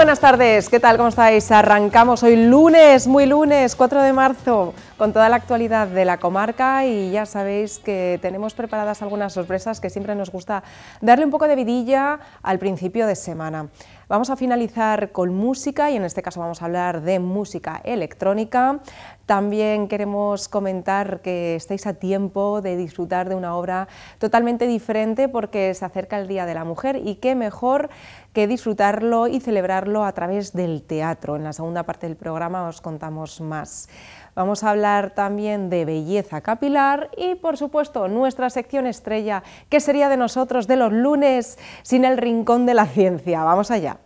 buenas tardes, ¿qué tal? ¿Cómo estáis? Arrancamos hoy lunes, muy lunes, 4 de marzo, con toda la actualidad de la comarca y ya sabéis que tenemos preparadas algunas sorpresas que siempre nos gusta darle un poco de vidilla al principio de semana. Vamos a finalizar con música y en este caso vamos a hablar de música electrónica. También queremos comentar que estáis a tiempo de disfrutar de una obra totalmente diferente porque se acerca el Día de la Mujer y qué mejor que disfrutarlo y celebrarlo a través del teatro. En la segunda parte del programa os contamos más. Vamos a hablar también de belleza capilar y, por supuesto, nuestra sección estrella, que sería de nosotros de los lunes sin el rincón de la ciencia? Vamos allá.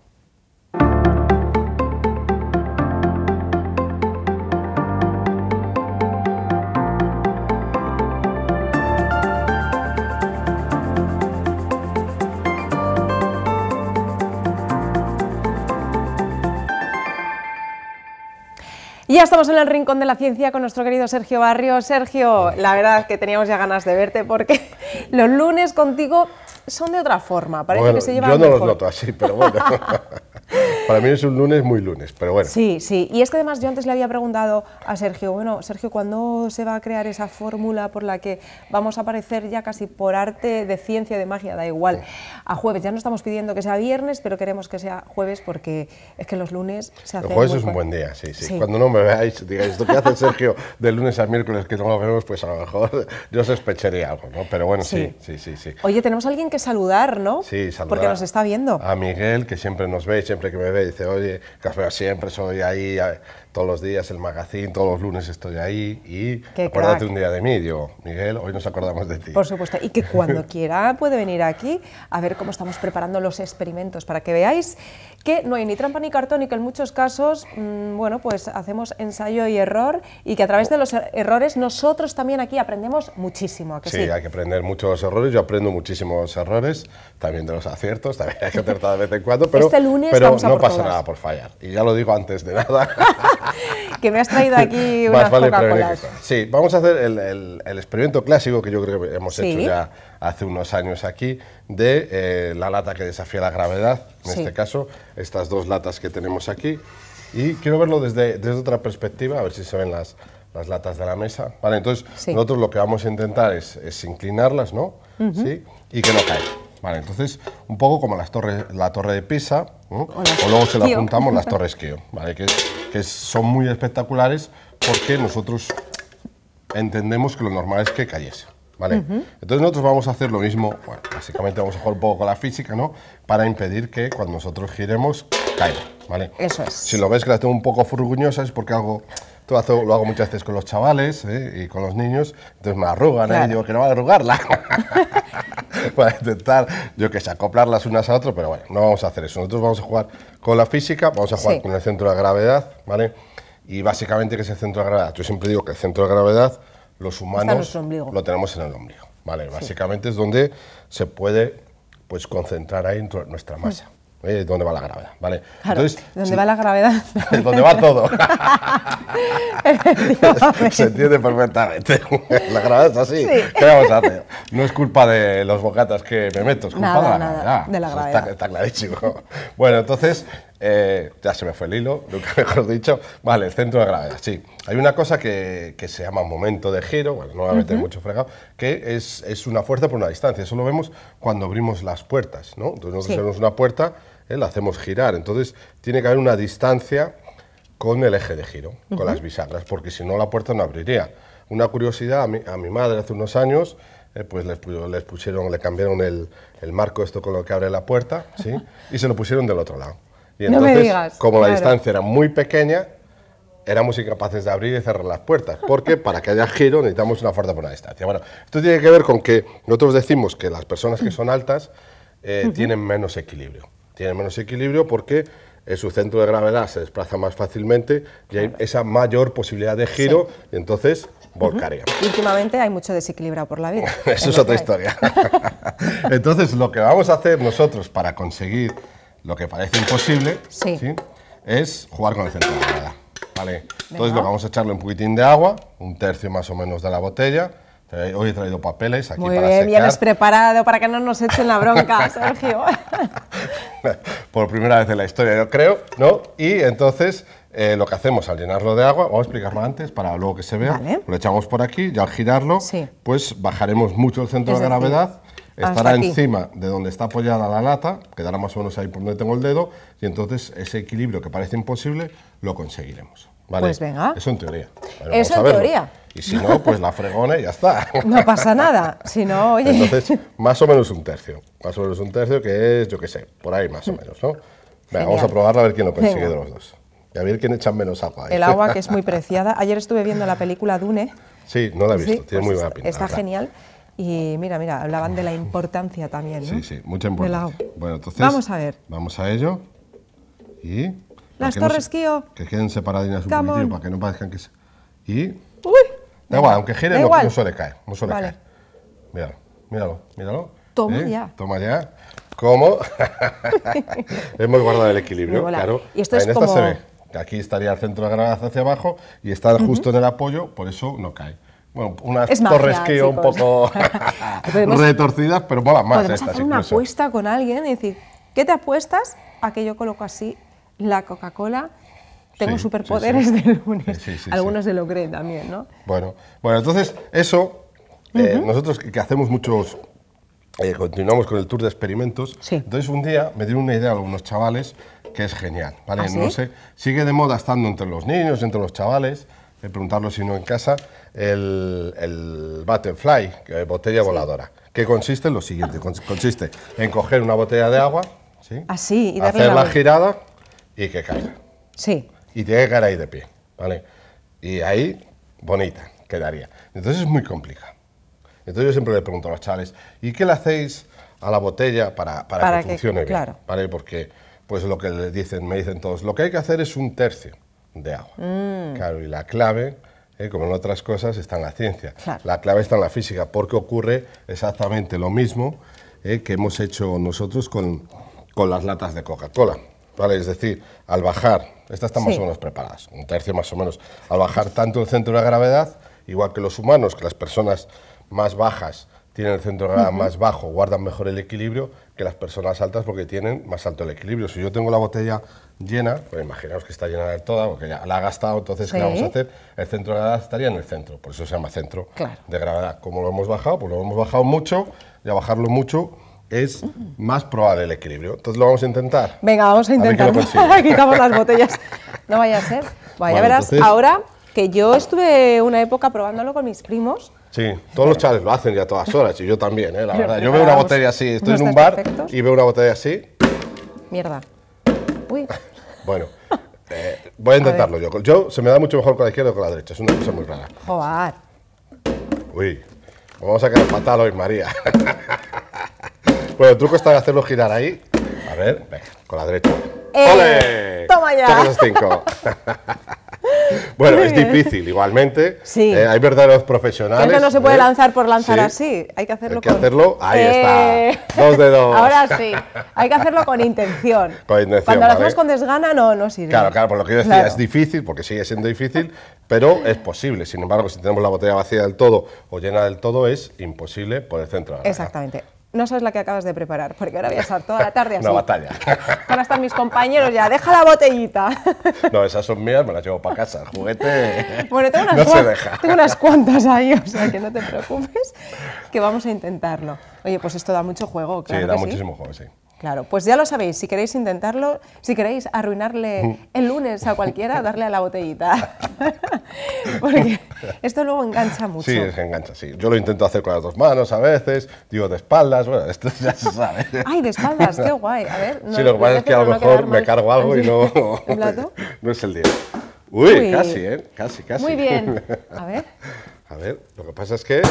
ya estamos en el rincón de la ciencia con nuestro querido Sergio Barrio. Sergio, la verdad es que teníamos ya ganas de verte porque los lunes contigo son de otra forma. Parece Yo no los noto así, pero bueno. Para mí es un lunes muy lunes, pero bueno. Sí, sí. Y es que además yo antes le había preguntado a Sergio, bueno, Sergio, ¿cuándo se va a crear esa fórmula por la que vamos a aparecer ya casi por arte de ciencia, de magia, da igual, a jueves? Ya no estamos pidiendo que sea viernes, pero queremos que sea jueves porque es que los lunes se hacen... El jueves es un buen día, sí, sí, Cuando no me veáis, digáis, qué hace Sergio de lunes a miércoles que no lo vemos? Pues a lo mejor yo sospecharía algo, ¿no? Pero bueno, sí, sí, sí, sí. Oye, tenemos a alguien que saludar, ¿no? Sí, saludar. Porque nos está viendo. A Miguel, que siempre nos ve, siempre que me dice, oye, Café siempre soy ahí, todos los días el magazine, todos los lunes estoy ahí y acuérdate un día de mí, digo, Miguel, hoy nos acordamos de ti. Por supuesto, y que cuando quiera puede venir aquí a ver cómo estamos preparando los experimentos para que veáis que no hay ni trampa ni cartón y que en muchos casos, mm, bueno, pues hacemos ensayo y error y que a través de los errores nosotros también aquí aprendemos muchísimo. sí, hay que aprender muchos errores, yo aprendo muchísimos errores, también de los aciertos, también hay que acertar de vez en cuando, pero, este no pasa nada por fallar. Y ya lo digo antes de nada. que me has traído aquí unas vale Sí, vamos a hacer el, experimento clásico que yo creo que hemos hecho ya hace unos años aquí de eh, la lata que desafía la gravedad, en este caso, estas dos latas que tenemos aquí. Y quiero verlo desde, desde otra perspectiva, a ver si se ven las, las latas de la mesa. Vale, entonces nosotros lo que vamos a intentar es, es inclinarlas, ¿no? ¿Sí? Y que no caigan. Vale, entonces, un poco como las torres, la torre de Pisa, o, luego se la apuntamos las torres que, que son muy espectaculares porque nosotros entendemos que lo normal es que cayese. Entonces nosotros vamos a hacer lo mismo, básicamente vamos a jugar un poco con la física, ¿no? Para impedir que cuando nosotros giremos caiga, ¿vale? Eso es. Si lo ves que la tengo un poco furguñosa es porque Lo hago, lo hago muchas veces con los chavales ¿eh? y con los niños, entonces me arrugan y ¿eh? digo que no va a arrugarla. Para intentar, yo que sé, acoplarlas unas a otras, pero bueno, no vamos a hacer eso. Nosotros vamos a jugar con la física, vamos a jugar con el centro de gravedad, ¿vale? Y básicamente, ¿qué es el centro de gravedad? Yo siempre digo que el centro de gravedad los humanos lo tenemos en el ombligo. Vale, básicamente es donde se puede pues, concentrar ahí nuestra hmm. masa. ¿eh? ¿Dónde va la gravedad? ¿Vale? ¿Dónde va la gravedad? Donde va todo? se entiende perfectamente. la gravedad es así. ¿Qué vamos a hacer? No es culpa de los bocatas que me meto, es culpa de la nada, gravedad. está clarísimo. Bueno, entonces, eh, ya se me fue el hilo, nunca mejor dicho. Vale, el centro de gravedad, sí. Hay una cosa que, que se llama momento de giro, bueno, no voy a meter mucho fregado, que es, es, una fuerza por una distancia. Eso lo vemos cuando abrimos las puertas, ¿no? Entonces nosotros sí. una puerta, eh, la hacemos girar. Entonces tiene que haber una distancia con el eje de giro, con las bisagras, porque si no la puerta no abriría. Una curiosidad, a mi, madre hace unos años, eh, pues les, les, pusieron, le cambiaron el, el, marco esto con lo que abre la puerta, ¿sí? y se lo pusieron del otro lado. Y entonces, como la distancia era muy pequeña, éramos incapaces de abrir y cerrar las puertas, porque para que haya giro necesitamos una fuerza por la distancia. Bueno, esto tiene que ver con que nosotros decimos que las personas que son altas eh, tienen menos equilibrio. Tienen menos equilibrio porque eh, su centro de gravedad se desplaza más fácilmente y hay esa mayor posibilidad de giro y entonces volcaría. Últimamente hay mucho desequilibrio por la vida. Eso es otra historia. entonces, lo que vamos a hacer nosotros para conseguir lo que parece imposible es jugar con el centro de gravedad. Vale. Entonces vamos a echarle un poquitín de agua, un tercio más o menos de la botella. Hoy he traído papeles aquí Muy bien, preparado para que no nos echen la bronca, Sergio. Por primera vez en la historia, yo creo, ¿no? Y entonces eh, lo que hacemos al llenarlo de agua, vamos a explicarlo antes para luego que se vea, lo echamos por aquí y al girarlo, pues bajaremos mucho el centro de gravedad estará encima de donde está apoyada la lata, quedará más o menos ahí por donde tengo el dedo, y entonces ese equilibrio que parece imposible lo conseguiremos. ¿vale? Pues venga. Eso en teoría. Eso en teoría. Y si no, pues la fregona y ya está. No pasa nada. Si no, oye. Entonces, más o menos un tercio. Más o menos un tercio que es, yo qué sé, por ahí más o menos, ¿no? Venga, vamos a probarla a ver quién lo consigue de los dos. Y a ver quién echa menos agua. El agua que es muy preciada. Ayer estuve viendo la película Dune. Sí, no la he visto, tiene pues muy buena pinta. Está genial. Y mira, mira, hablaban de la importancia también. ¿no? Sí, sí, mucha importancia. Bueno, entonces. Vamos a ver. Vamos a ello. Y. Las torres Kio. Que queden separadinas un poquito para que no parezcan que se. Y. Uy. Da igual, aunque gire, no, suele caer. No suele vale. caer. Míralo, míralo, míralo. Toma ya. Toma ya. ¿Cómo? Hemos guardado el equilibrio, claro. Y esto es en esta se ve. Aquí estaría el centro de gravedad hacia abajo y está justo en el apoyo, por eso no cae bueno, unas torres que un poco retorcidas, pero mola más podemos hacer una apuesta con alguien y decir, ¿qué te apuestas a que yo coloco así la Coca-Cola? Tengo superpoderes de lunes. Algunos de lo creen también, ¿no? Bueno, bueno entonces eso, eh, nosotros que hacemos muchos, eh, continuamos con el tour de experimentos, entonces un día me dieron una idea a algunos chavales que es genial, ¿vale? ¿Ah, no sé, sigue de moda estando entre los niños, entre los chavales, de eh, preguntarlo si no en casa, el, el butterfly, botella voladora, que consiste en lo siguiente, consiste en coger una botella de agua, ¿sí? Así, ah, la girada y que caiga. Sí. Y tiene que caer ahí de pie, ¿vale? Y ahí, bonita, quedaría. Entonces es muy complicado. Entonces yo siempre le pregunto a los chavales, ¿y qué le hacéis a la botella para, para, que, funcione claro. bien? Porque pues lo que dicen, me dicen todos, lo que hay que hacer es un tercio de agua. Mm. Claro, y la clave ¿eh? como en otras cosas, está en la ciencia. La clave está en la física, porque ocurre exactamente lo mismo ¿eh? que hemos hecho nosotros con, las latas de Coca-Cola. ¿vale? Es decir, al bajar, estas están más o menos preparadas, un tercio más o menos, al bajar tanto el centro de gravedad, igual que los humanos, que las personas más bajas tienen el centro de gravedad más bajo, guardan mejor el equilibrio que las personas altas porque tienen más alto el equilibrio. Si yo tengo la botella llena, pues imaginaos que está llena de toda, porque ya la ha gastado, entonces ¿qué vamos a hacer? El centro de gravedad estaría en el centro, por eso se llama centro de gravedad. Como lo hemos bajado, pues lo hemos bajado mucho, y a bajarlo mucho es más probable el equilibrio. Entonces lo vamos a intentar. Venga, vamos a intentar, Quitamos las botellas. No vaya a ser. Vaya, verás, ahora que yo estuve una época probándolo con mis primos. Sí, todos los chavales lo hacen ya a todas horas, y yo también, ¿eh? la verdad. Yo veo una botella así, estoy en un bar y veo una botella así. Mierda. Bueno, eh, voy a intentarlo yo. Yo se me da mucho mejor con la izquierda que con la derecha. Es una cosa muy rara. Joder. Uy, vamos a quedar fatal hoy, María. bueno, el truco está de hacerlo girar ahí. A ver, venga, con la derecha. Eh, ¡Ole! ¡Toma ya! 5. Bueno, es difícil igualmente. Sí. Eh, hay verdaderos profesionales. no se puede ¿eh? lanzar por lanzar así. Hay que hacerlo hay que con... hacerlo, ahí está. Dos Ahora sí. Hay que hacerlo con intención. Cuando lo hacemos con desgana no, no sirve. Claro, claro, por lo que yo decía, es difícil, porque sigue siendo difícil, pero es posible. Sin embargo, si tenemos la botella vacía del todo o llena del todo, es imposible por poder centro Exactamente no sabes la que acabas de preparar, porque ahora voy a estar toda la tarde así. Una batalla. Van a estar mis compañeros ya, deja la botellita. No, esas son mías, me las llevo para casa, juguete. Bueno, tengo unas, no se deja. tengo unas cuantas ahí, o sea que no te preocupes, que vamos a intentarlo. Oye, pues esto da mucho juego, claro. Sí, da muchísimo juego, sí. Claro, pues ya lo sabéis, si queréis intentarlo, si queréis arruinarle mm. el lunes a cualquiera, darle a la botellita. Porque esto luego engancha mucho. Sí, se engancha, sí. Yo lo intento hacer con las dos manos a veces, digo de espaldas, bueno, esto ya se sabe. Ay, de espaldas, qué guay. A ver, no, sí, lo que pasa es que a lo mejor me cargo algo y no, plato? no es el día. Uy, casi, ¿eh? Casi, casi. Muy bien. A ver. A ver, lo que pasa es que...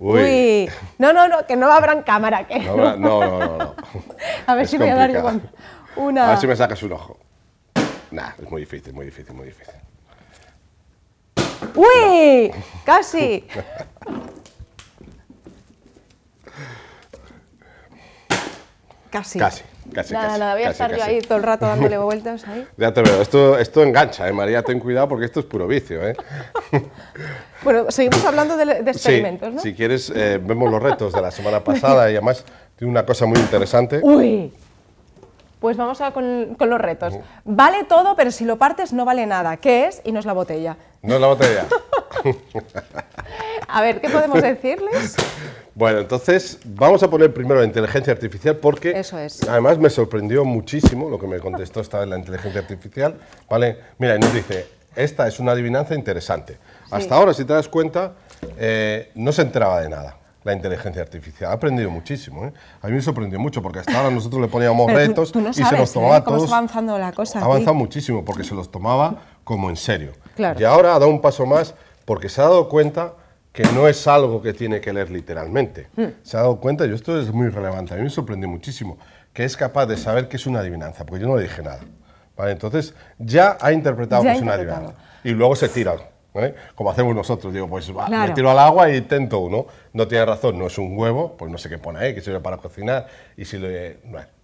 Uy. No, no, no, que no abran cámara. Que no, no, no, no, A ver si me voy a dar igual. Una... A ver si me sacas un ojo. Nah, es muy difícil, muy difícil, muy difícil. ¡Uy! Casi. Casi. Casi, nada, casi, nada, voy a estar yo ahí todo el rato dándole vueltas ahí. ya te veo, esto, esto engancha, eh, María, ten cuidado porque esto es puro vicio, ¿eh? bueno, seguimos hablando de, de experimentos, sí, si quieres, eh, vemos los retos de la semana pasada y además tiene una cosa muy interesante. ¡Uy! Pues vamos a con, con, los retos. Mm. Vale todo, pero si lo partes no vale nada. ¿Qué es? Y no es la botella. No es la botella. a ver, ¿qué podemos decirles? Bueno, entonces vamos a poner primero la inteligencia artificial porque Eso es. además me sorprendió muchísimo lo que me contestó esta de la inteligencia artificial. Vale, mira, y nos dice, esta es una adivinanza interesante. Hasta ahora, si te das cuenta, eh, no se enteraba de nada la inteligencia artificial. Ha aprendido muchísimo. ¿eh? A mí me sorprendió mucho porque hasta ahora nosotros le poníamos retos y se los tomaba ¿eh? ¿Cómo avanzando la cosa. Ha muchísimo porque se los tomaba como en serio. Y ahora ha dado un paso más porque se ha dado cuenta que no es algo que tiene que leer literalmente. Mm. Se ha dado cuenta, y esto es muy relevante, a mí me sorprendió muchísimo, que es capaz de saber que es una adivinanza, porque yo no le dije nada. Vale, entonces, ya ha interpretado que es una adivinanza. Y luego se tira como hacemos nosotros, digo, pues me tiro al agua y intento uno. No tiene razón, no es un huevo, pues no sé qué pone ahí, que sirve para cocinar. Y si le, eh,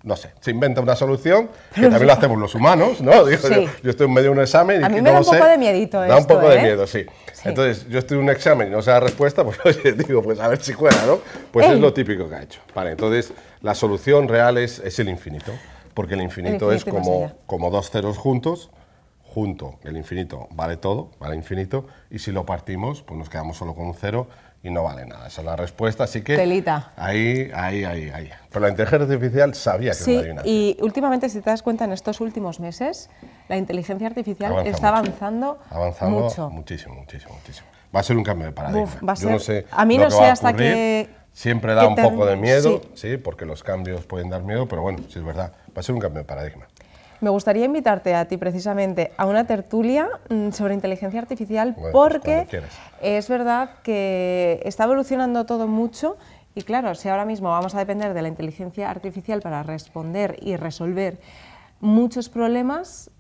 no sé, se inventa una solución, que también lo hacemos los humanos, ¿no? Digo, yo, estoy en medio de un examen y no da un poco sé, de Da un poco de ¿eh? miedo, sí. Entonces, yo estoy en un examen y no sé la respuesta, pues digo, pues a ver si cuela, ¿no? Pues es lo típico que ha hecho. Vale, entonces, la solución real es, el infinito porque el infinito, el infinito es como, como, dos ceros juntos, el infinito vale todo, vale infinito, y si lo partimos, pues nos quedamos solo con un cero y no vale nada. Esa es la respuesta, así que... Ahí, ahí, ahí, ahí. Pero la inteligencia artificial sabía que no sí, y últimamente, si te das cuenta, en estos últimos meses, la inteligencia artificial está avanzando mucho. muchísimo, muchísimo, muchísimo Va a ser un cambio de paradigma. a mí no sé hasta que... Siempre da un poco de miedo, sí. porque los cambios pueden dar miedo, pero bueno, si es verdad, va a ser un cambio de paradigma. Me gustaría invitarte a ti precisamente a una tertulia mm, sobre inteligencia artificial pues porque es verdad que está evolucionando todo mucho y claro, si ahora mismo vamos a depender de la inteligencia artificial para responder y resolver muchos problemas,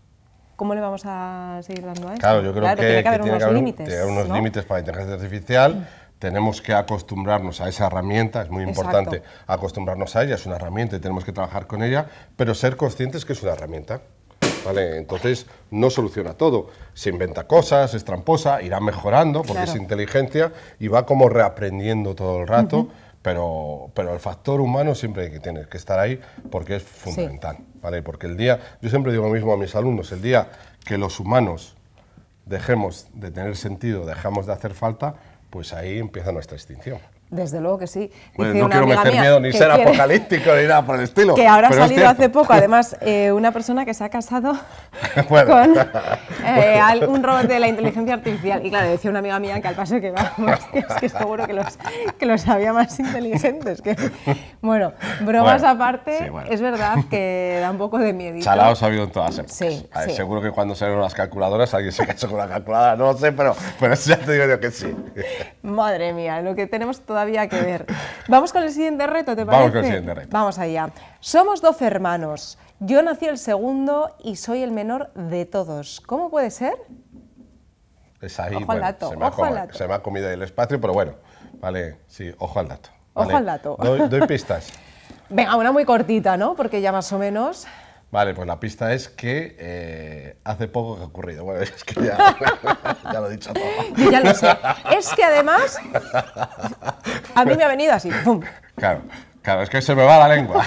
¿cómo le vamos a seguir dando a eso? Claro, yo creo que, tiene que haber unos límites. unos límites para la inteligencia artificial tenemos que acostumbrarnos a esa herramienta, es muy importante acostumbrarnos a ella, es una herramienta y tenemos que trabajar con ella, pero ser conscientes que es una herramienta. ¿Vale? Entonces no soluciona todo, se inventa cosas, es tramposa, irá mejorando porque es inteligencia y va como reaprendiendo todo el rato, pero, pero el factor humano siempre tiene que que estar ahí porque es fundamental, ¿vale? Porque el día, yo siempre digo lo mismo a mis alumnos, el día que los humanos dejemos de tener sentido, dejamos de hacer falta, pues ahí empieza nuestra extinción. Desde luego que sí. no quiero meter miedo ni ser apocalíptico ni nada por el estilo. Que ahora ha salido hace poco, además, eh, una persona que se ha casado con eh, un robot de la inteligencia artificial. Y claro, decía una amiga mía que al paso que vamos, que es seguro que los, que los había más inteligentes. bueno, bromas aparte, es verdad que da un poco de miedo. Chalaos ha habido en todas épocas. Sí, Seguro que cuando salieron las calculadoras alguien se casó con la calculadora, no lo sé, pero, pero eso ya te digo que sí. Madre mía, lo que tenemos todo todavía que ver. Vamos con el siguiente reto, ¿te parece? Vamos con el siguiente reto. Vamos allá. Somos 12 hermanos. Yo nací el segundo y soy el menor de todos. ¿Cómo puede ser? Es ahí, ojo al dato, se, me ojo al dato. ha comido el espacio, pero bueno, vale, sí, ojo al dato. Ojo al dato. doy pistas. Venga, una muy cortita, ¿no? Porque ya más o menos... Vale, pues la pista es que eh, hace poco que ha ocurrido. Bueno, es que ya, lo he dicho todo. Yo ya lo sé. Es que además, a mí me ha venido así, ¡pum! Claro, claro, es que se me va la lengua.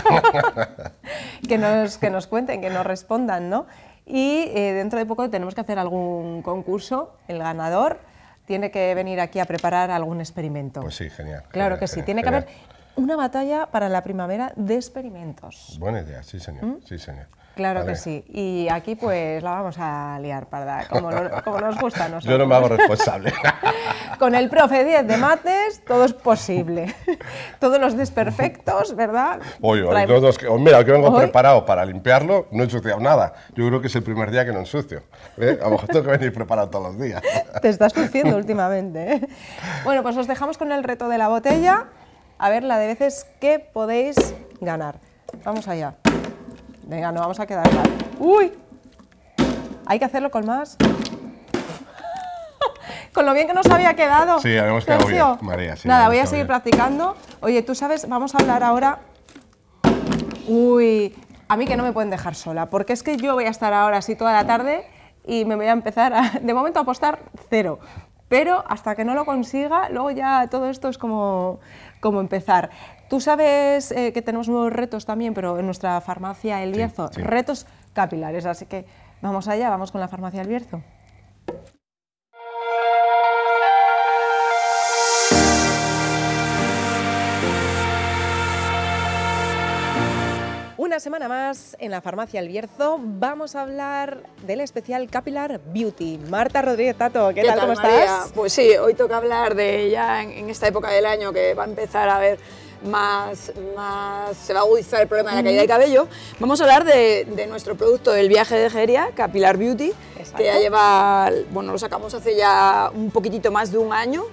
que, nos, que nos cuenten, que nos respondan, ¿no? Y eh, dentro de poco tenemos que hacer algún concurso, el ganador tiene que venir aquí a preparar algún experimento. Pues sí, genial. Claro que sí, tiene que haber una batalla para la primavera de experimentos. Buena idea, sí señor, ¿Mm? sí señor. Claro que sí. Y aquí pues la vamos a liar, ¿verdad? como, nos gusta a nosotros. Yo no me hago responsable. Con el profe 10 de mates, todo es posible. Todos los desperfectos, ¿verdad? Oye, oh, mira, que vengo preparado para limpiarlo, no he ensuciado nada. Yo creo que es el primer día que no ensucio. ¿eh? A lo mejor tengo que venir preparado todos los días. Te estás suciendo últimamente. ¿eh? Bueno, pues os dejamos con el reto de la botella. A ver la de veces que podéis ganar. Vamos allá. Venga, no vamos a quedar ¡Uy! Hay que hacerlo con más. con lo bien que nos había quedado. Sí, habíamos quedado bien, María. Nada, voy a seguir practicando. Oye, tú sabes, vamos a hablar ahora... Uy, a mí que no me pueden dejar sola, porque es que yo voy a estar ahora así toda la tarde y me voy a empezar, de momento, a apostar cero. Pero hasta que no lo consiga, luego ya todo esto es como, como empezar. Tú sabes eh, que tenemos nuevos retos también, pero en nuestra farmacia El Bierzo, retos capilares, así que vamos allá, vamos con la farmacia El Bierzo. Una semana más en la farmacia El Bierzo vamos a hablar del especial Capilar Beauty. Marta Rodríguez Tato, ¿qué, tal, cómo estás? Pues sí, hoy toca hablar de ya en esta época del año que va a empezar a ver más, más se va a agudizar el problema de la caída de cabello, vamos a hablar de, nuestro producto del viaje de Geria, Capilar Beauty, que ya lleva, bueno, lo sacamos hace ya un poquitito más de un año.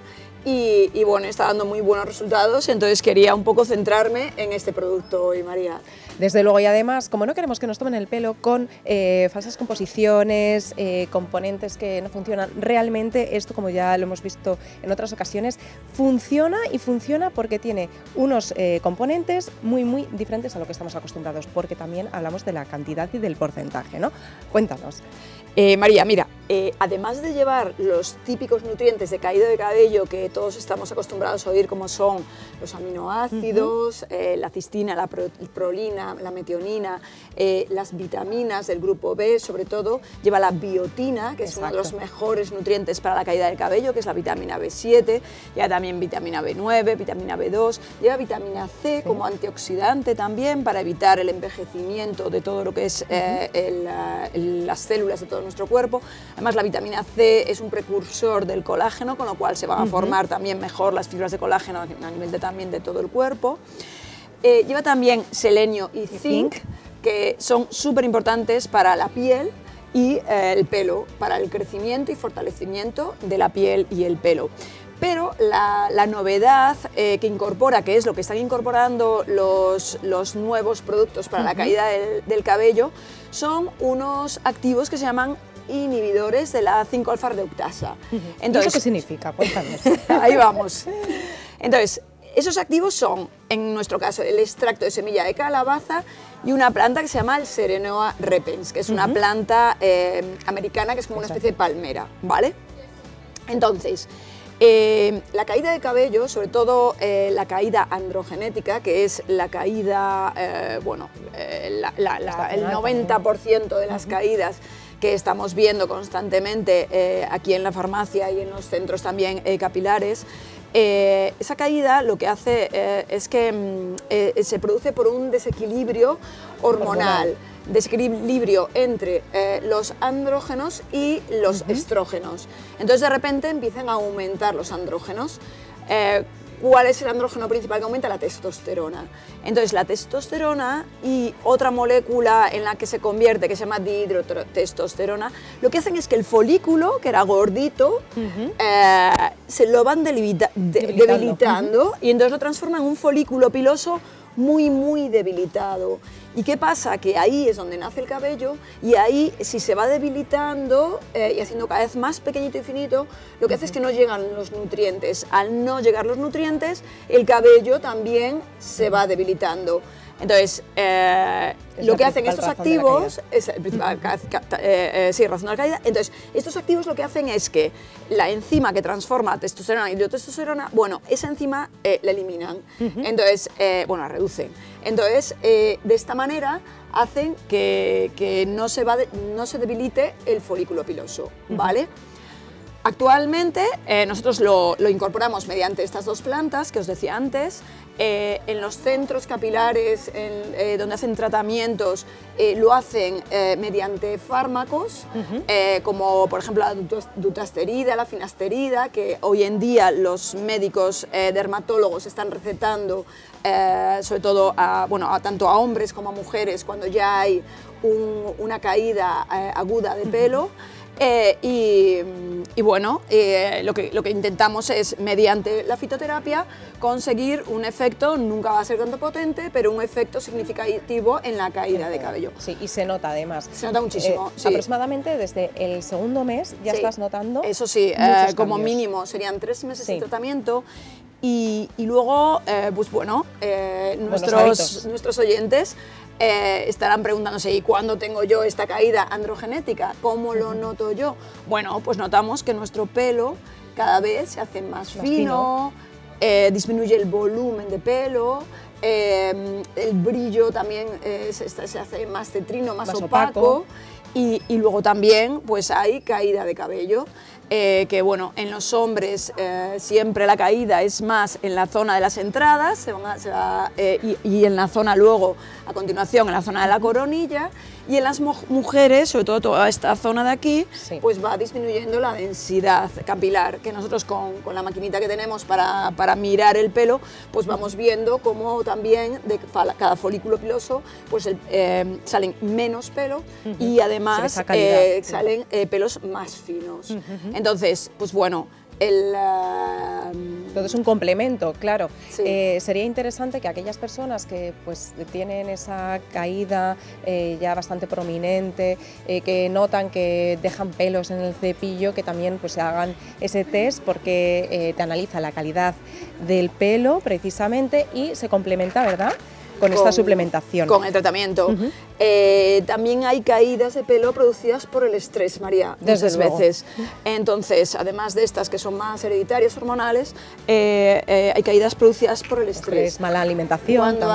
y bueno, está dando muy buenos resultados, entonces quería un poco centrarme en este producto hoy, María. Desde luego, y además, como no queremos que nos tomen el pelo con eh, falsas composiciones, eh, componentes que no funcionan, realmente esto, como ya lo hemos visto en otras ocasiones, funciona y funciona porque tiene unos eh, componentes muy, muy diferentes a lo que estamos acostumbrados, porque también hablamos de la cantidad y del porcentaje, ¿no? Cuéntanos. Eh, María, mira, eh, además de llevar los típicos nutrientes de caída de cabello que todos estamos acostumbrados a oír, como son los aminoácidos, eh, la cistina, la prolina, la metionina, las vitaminas del grupo B, sobre todo, lleva la biotina, que es uno de los mejores nutrientes para la caída del cabello, que es la vitamina B7, ya también vitamina B9, vitamina B2, lleva vitamina C como antioxidante también para evitar el envejecimiento de todo lo que es las células de todo nuestro cuerpo. Además, la vitamina C es un precursor del colágeno, con lo cual se van a formar también mejor las fibras de colágeno a nivel también de todo el cuerpo. Eh, lleva también selenio y zinc, que son súper importantes para la piel y eh, el pelo, para el crecimiento y fortalecimiento de la piel y el pelo. Pero la, novedad eh, que incorpora, que es lo que están incorporando los, nuevos productos para la caída del cabello, son unos activos que se llaman inhibidores de la 5-alfa reductasa. Entonces, ¿Eso qué significa? ahí vamos. Entonces, esos activos son, en nuestro caso, el extracto de semilla de calabaza y una planta que se llama el Serenoa repens, que es una planta eh, americana que es como una especie de palmera, ¿vale? Entonces, eh, la caída de cabello, sobre todo eh, la caída androgenética, que es la caída, eh, bueno, el 90% de las caídas que estamos viendo constantemente aquí en la farmacia y en los centros también capilares, esa caída lo que hace es que mm, se produce por un desequilibrio hormonal desequilibrio entre eh, los andrógenos y los estrógenos. Entonces de repente empiezan a aumentar los andrógenos. Eh, ¿Cuál es el andrógeno principal que aumenta? La testosterona. Entonces la testosterona y otra molécula en la que se convierte, que se llama dihidrotestosterona, lo que hacen es que el folículo, que era gordito, eh, se lo van debilitando, y entonces lo transforman en un folículo piloso muy, muy debilitado. ¿Y qué pasa? Que ahí es donde nace el cabello y ahí si se va debilitando eh, y haciendo cada vez más pequeñito y finito, lo que hace es que no llegan los nutrientes. Al no llegar los nutrientes, el cabello también se va debilitando. Entonces, eh, lo que hacen estos activos es Entonces, estos activos lo que hacen es que la enzima que transforma testosterona y hidrotestosterona, bueno, esa enzima eh, la eliminan. Entonces, eh, bueno, la reducen. Entonces, de esta manera hacen que, no, se no se debilite el folículo piloso, ¿vale? Actualmente eh, nosotros lo, incorporamos mediante estas dos plantas que os decía antes, eh, en los centros capilares eh, donde hacen tratamientos lo hacen mediante fármacos como por ejemplo la dutasterida, la finasterida, que hoy en día los médicos dermatólogos están recetando sobre todo a, tanto a hombres como a mujeres cuando ya hay una caída aguda de pelo. Eh, y, bueno, eh, lo, que, lo que intentamos es, mediante la fitoterapia, conseguir un efecto, nunca va a ser tanto potente, pero un efecto significativo en la caída de cabello. Sí, y se nota además. Se nota muchísimo. Eh, aproximadamente desde el segundo mes ya estás notando. Eso sí, como mínimo serían tres meses de tratamiento y, luego, pues bueno, nuestros, nuestros oyentes eh, estarán preguntándose, ¿y cuándo tengo yo esta caída androgenética? ¿Cómo lo noto yo? Bueno, pues notamos que nuestro pelo cada vez se hace más, fino, eh, disminuye el volumen de pelo, em, el brillo también eh, se, hace más cetrino, más, opaco, Y, y luego también pues hay caída de cabello. Eh, que bueno, en los hombres eh, siempre la caída es más en la zona de las entradas eh, y, en la zona luego, a continuación, en la zona de la coronilla y en las mujeres, sobre todo toda esta zona de aquí, pues va disminuyendo la densidad capilar, que nosotros con, la maquinita que tenemos para, mirar el pelo, pues vamos viendo cómo también de cada folículo piloso pues em, salen menos pelo y además eh, salen eh, pelos más finos. Entonces, pues bueno, Ah, Entonces Todo es un complemento, claro. Eh, sería interesante que aquellas personas que pues, tienen esa caída eh, ya bastante prominente, eh, que notan que dejan pelos en el cepillo, que también pues, se hagan ese test porque te analiza la calidad del pelo precisamente y se complementa, ¿verdad? con, esta suplementación. Con el tratamiento. Eh, también hay caídas de pelo producidas por el estrés, María, Desde veces. Entonces, además de estas que son más hereditarias, hormonales, eh, eh, hay caídas producidas por el estrés. mala alimentación cuando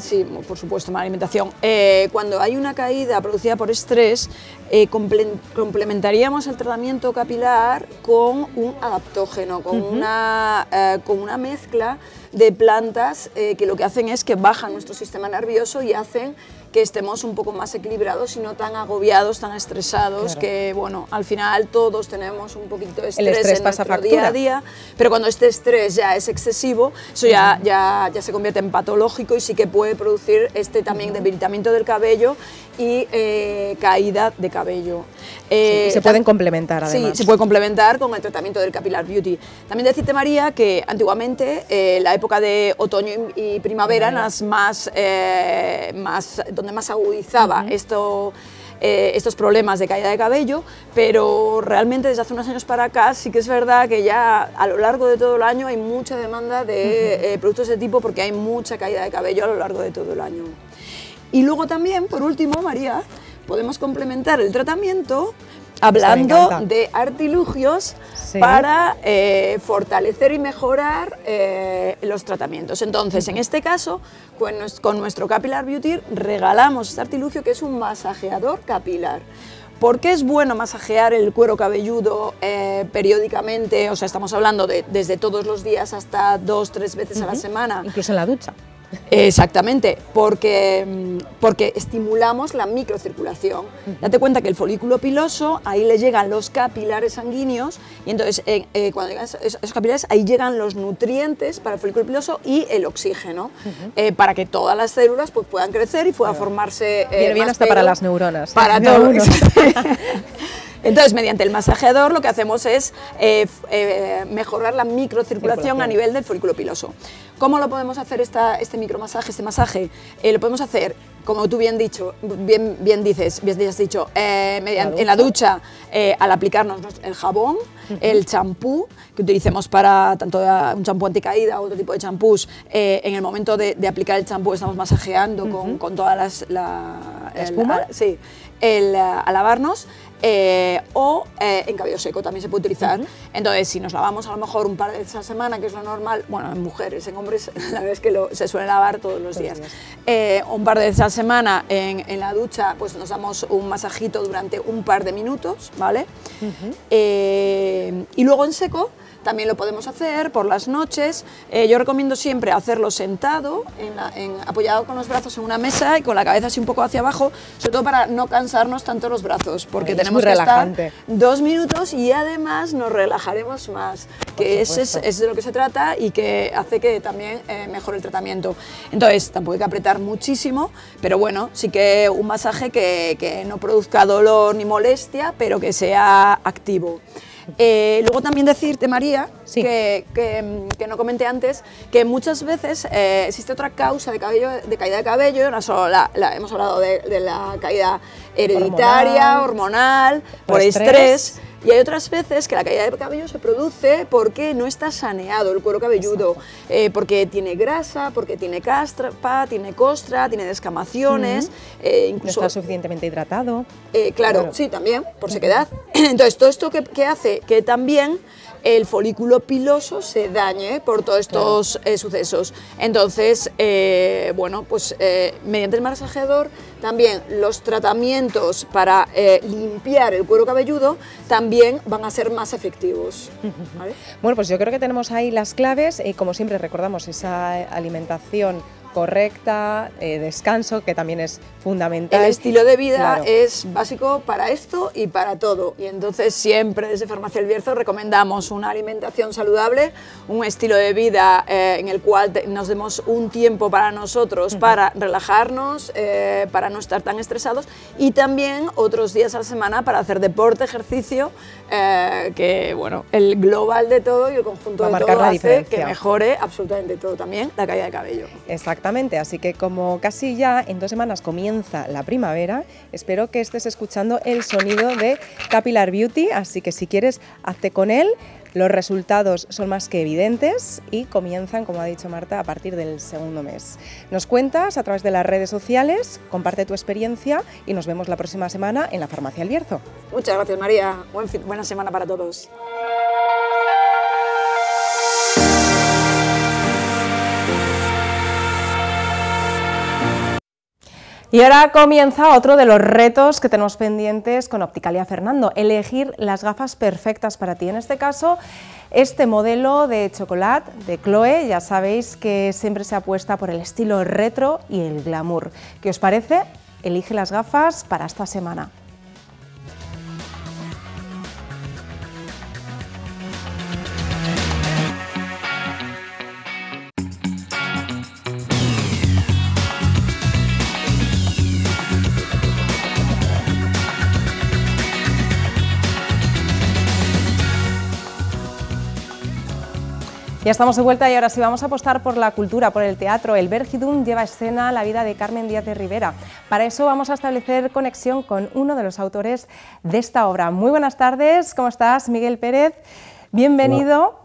sí, por supuesto, mala alimentación. cuando hay una caída producida por estrés, complementaríamos el tratamiento capilar con un adaptógeno, con, con una mezcla de plantas eh, que lo que hacen es que bajan nuestro sistema nervioso y hacen que estemos un poco más equilibrados y no tan agobiados, tan estresados, que bueno, al final todos tenemos un poquito de estrés, en nuestro día a día, pero cuando este estrés ya es excesivo, eso ya, ya, se convierte en patológico y sí que puede producir este también debilitamiento del cabello y eh, caída de cabello. Eh, se pueden complementar además. Sí, se puede complementar con el tratamiento del capilar beauty. También decirte María que antiguamente eh, la época de otoño y primavera, las más, más donde más agudizaba eh, estos problemas de caída de cabello, pero realmente desde hace unos años para acá sí que es verdad que ya a lo largo de todo el año hay mucha demanda de eh, productos de tipo porque hay mucha caída de cabello a lo largo de todo el año. Y luego también, por último, María, podemos complementar el tratamiento hablando de artilugios para eh, fortalecer y mejorar eh, los tratamientos. Entonces, en este caso, con, nuestro Capilar Beauty regalamos este artilugio que es un masajeador capilar. ¿Por qué es bueno masajear el cuero cabelludo eh, periódicamente? O sea, estamos hablando de desde todos los días hasta dos, tres veces a la semana. Incluso en la ducha. Exactamente, porque, mm, porque estimulamos la microcirculación. Date cuenta que el folículo piloso, ahí le llegan los capilares sanguíneos, y entonces eh, eh, cuando llegan esos, capilares, ahí llegan los nutrientes para el folículo piloso y el oxígeno, eh, para que todas las células pues, puedan crecer y puedan formarse... bien, bien hasta para las neuronas. Para todo. Entonces, mediante el masajeador lo que hacemos es eh, eh, mejorar la microcirculación a nivel del folículo piloso. ¿Cómo lo podemos hacer este micromasaje, este masaje? Eh, lo podemos hacer, como tú bien, dicho, bien, bien dices, bien has dicho, en la ducha al aplicarnos el jabón, el champú, que utilicemos para tanto un champú anticaída o otro tipo de champús, en el momento de, aplicar el champú estamos masajeando con, con, todas las... La, espuma? lavarnos eh, o eh, en cabello seco también se puede utilizar. Entonces, si nos lavamos a lo mejor un par de veces a semana, que es lo normal, bueno, en mujeres, en hombres, la verdad es que se suele lavar todos los días. Eh, un par de veces a la semana en, la ducha, pues nos damos un masajito durante un par de minutos, ¿vale? y luego en seco, también lo podemos hacer por las noches. Eh, yo recomiendo siempre hacerlo sentado, apoyado con los brazos en una mesa y con la cabeza así un poco hacia abajo, sobre todo para no cansarnos tanto los brazos, porque tenemos que relajante. dos minutos y además nos relajaremos más, que es, es, de lo que se trata y que hace que también eh, mejore el tratamiento. Entonces, tampoco hay que apretar muchísimo, pero bueno, sí que un masaje que no produzca dolor ni molestia, pero que sea activo. Eh, luego también decirte, María, mm, que, no comenté antes, que muchas veces eh, existe otra causa de, cabello, de caída de cabello, no la, hemos hablado de, la caída hereditaria, hormonal, por, estrés y hay otras veces que la caída de cabello se produce porque no está saneado el cuero cabelludo, eh, porque tiene grasa, porque tiene castra, tiene costra, tiene descamaciones, incluso... Eh, no está suficientemente hidratado. Eh, claro, sí, también, por sequedad. Entonces, todo esto que, que hace que también el folículo piloso se dañe por todos estos eh, sucesos. Entonces, eh, bueno, pues eh, mediante el masajeador, también los tratamientos para limpiar el cuero cabelludo también van a ser más efectivos. ¿vale? Bueno, pues yo creo que tenemos ahí las claves y como siempre recordamos esa alimentación correcta, eh, descanso, que también es fundamental. El estilo de vida es básico para esto y para todo. Y entonces siempre desde Farmacia El Bierzo recomendamos una alimentación saludable, un estilo de vida eh, en el cual nos demos un tiempo para nosotros, para relajarnos, eh, para no estar tan estresados y también otros días a la semana para hacer deporte, ejercicio eh, que bueno, el global de todo y el conjunto de todo hace que mejore absolutamente todo también la caída de cabello. Exactamente, así que como casi ya en dos semanas comienza la primavera, espero que estés escuchando el sonido de Capilar Beauty, así que si quieres hazte con él, los resultados son más que evidentes y comienzan, como ha dicho Marta, a partir del segundo mes. Nos cuentas a través de las redes sociales, comparte tu experiencia y nos vemos la próxima semana en la Farmacia El Bierzo. Muchas gracias María, buena semana para todos. Y ahora comienza otro de los retos que tenemos pendientes con Opticalia Fernando, elegir las gafas perfectas para ti. En este caso, este modelo de chocolate de Chloe, ya sabéis que siempre se apuesta por el estilo retro y el glamour. ¿Qué os parece? Elige las gafas para esta semana. Ya estamos de vuelta y ahora sí vamos a apostar por la cultura, por el teatro. El Bergidum lleva a escena la vida de Carmen Díaz de Rivera. Para eso vamos a establecer conexión con uno de los autores de esta obra. Muy buenas tardes, ¿cómo estás? Miguel Pérez, bienvenido.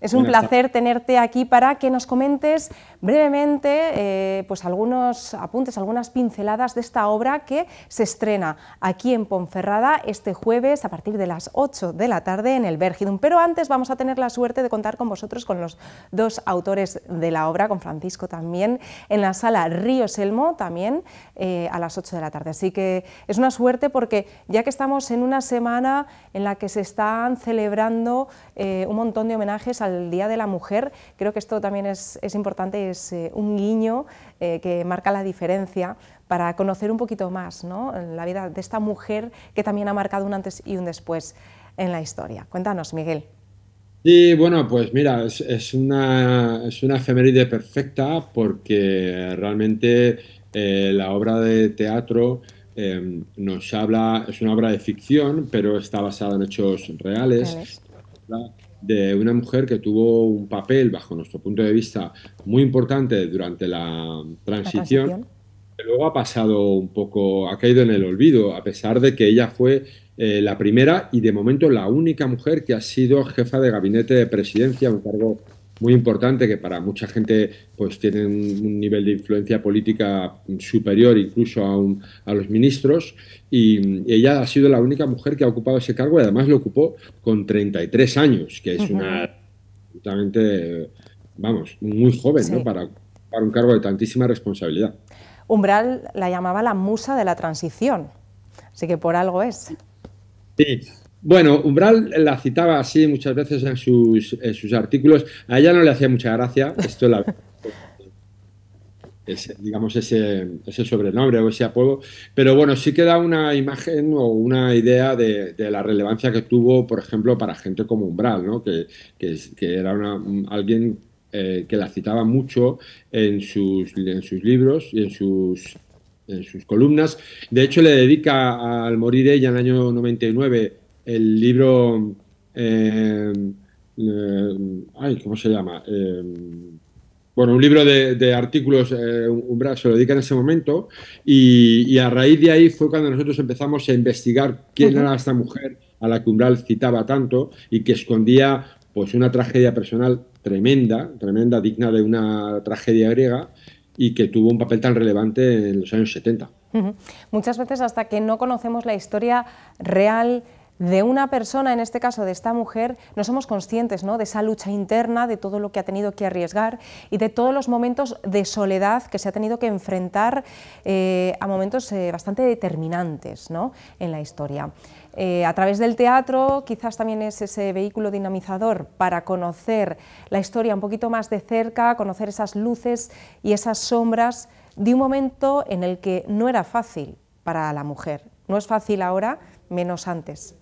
Es un placer tenerte aquí para que nos comentes brevemente eh, pues algunos apuntes, algunas pinceladas de esta obra que se estrena aquí en Ponferrada este jueves a partir de las 8 de la tarde en el Bergidum. Pero antes vamos a tener la suerte de contar con vosotros con los dos autores de la obra, con Francisco también, en la sala Río Selmo también eh, a las 8 de la tarde. Así que es una suerte porque ya que estamos en una semana en la que se están celebrando eh, un montón de homenajes al Día de la Mujer, creo que esto también es importante es eh, un guiño eh, que marca la diferencia para conocer un poquito más ¿no? la vida de esta mujer que también ha marcado un antes y un después en la historia. Cuéntanos, Miguel. Y bueno, pues mira, es, una, es una efeméride perfecta porque realmente eh, la obra de teatro nos habla, es una obra de ficción, pero está basada en hechos reales de una mujer que tuvo un papel, bajo nuestro punto de vista, muy importante durante la transición, que luego ha pasado un poco, ha caído en el olvido, a pesar de que ella fue eh, la primera y de momento la única mujer que ha sido jefa de gabinete de presidencia, un cargo muy importante que para mucha gente pues tienen un nivel de influencia política superior incluso a, a los ministros y ella ha sido la única mujer que ha ocupado ese cargo y además lo ocupó con 33 años, que es una justamente, vamos, muy joven ¿no? para, para un cargo de tantísima responsabilidad. Umbral la llamaba la musa de la transición, así que por algo es. Sí, bueno, Umbral la citaba así muchas veces en sus, sus artículos. A ella no le hacía mucha gracia, esto la digamos, ese, ese, sobrenombre o ese apodo, pero bueno, sí que da una imagen o una idea de, la relevancia que tuvo, por ejemplo, para gente como Umbral, ¿no? que, era una, alguien eh, que la citaba mucho en sus, en sus libros y en sus, en sus columnas. De hecho, le dedica al morir ella en el año 99 el libro... Eh, eh, ay, ¿cómo se llama? Eh, bueno, un libro de, artículos, Umbral, se lo dedica en ese momento, y, a raíz de ahí fue cuando nosotros empezamos a investigar quién era esta mujer a la que Umbral citaba tanto y que escondía pues una tragedia personal tremenda, tremenda, digna de una tragedia griega y que tuvo un papel tan relevante en los años 70. Muchas veces hasta que no conocemos la historia real de una persona, en este caso de esta mujer, no somos conscientes de esa lucha interna, de todo lo que ha tenido que arriesgar y de todos los momentos de soledad que se ha tenido que enfrentar eh, a momentos eh, bastante determinantes en la historia. Eh, a través del teatro quizás también es ese vehículo dinamizador para conocer la historia un poquito más de cerca, conocer esas luces y esas sombras de un momento en el que no era fácil para la mujer. No es fácil ahora, menos antes.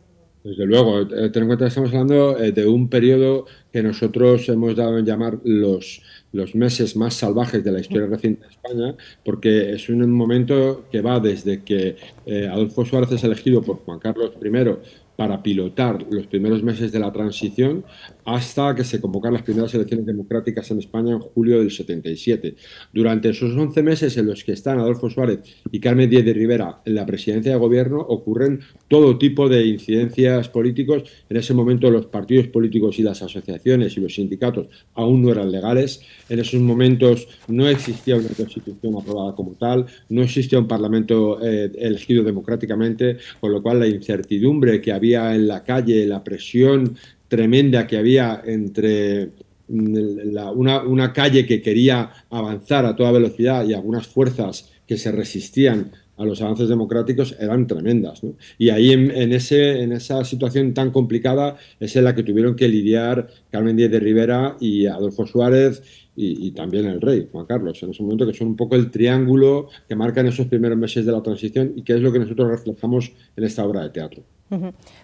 Desde luego, eh, ten en cuenta que estamos hablando eh, de un periodo que nosotros hemos dado en llamar los, los meses más salvajes de la historia reciente de España, porque es un momento que va desde que eh, Adolfo Suárez es elegido por Juan Carlos I para pilotar los primeros meses de la transición hasta que se convocan las primeras elecciones democráticas en España en julio del 77. Durante esos 11 meses en los que están Adolfo Suárez y Carmen Diez de Rivera en la presidencia de gobierno ocurren todo tipo de incidencias políticos. En ese momento los partidos políticos y las asociaciones y los sindicatos aún no eran legales. En esos momentos no existía una constitución aprobada como tal, no existía un parlamento eh, elegido democráticamente, con lo cual la incertidumbre que había en la calle, la presión tremenda que había entre mm, una, calle que quería avanzar a toda velocidad y algunas fuerzas que se resistían a los avances democráticos eran tremendas. Y ahí en, ese, en esa situación tan complicada es en la que tuvieron que lidiar Carmen Díez de Rivera y Adolfo Suárez y, y, también el rey, Juan Carlos, en ese momento que son un poco el triángulo que marcan esos primeros meses de la transición y que es lo que nosotros reflejamos en esta obra de teatro.